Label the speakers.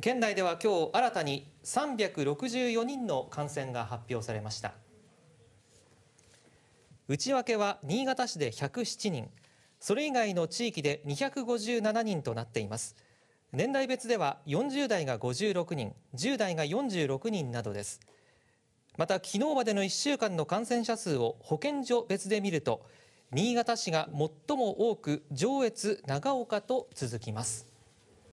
Speaker 1: 県内では今日新たに364人の感染が発表されました内訳は新潟市で107人それ以外の地域で257人となっています年代別では40代が56人10代が46人などですまた昨日までの1週間の感染者数を保健所別で見ると新潟市が最も多く上越長岡と続きます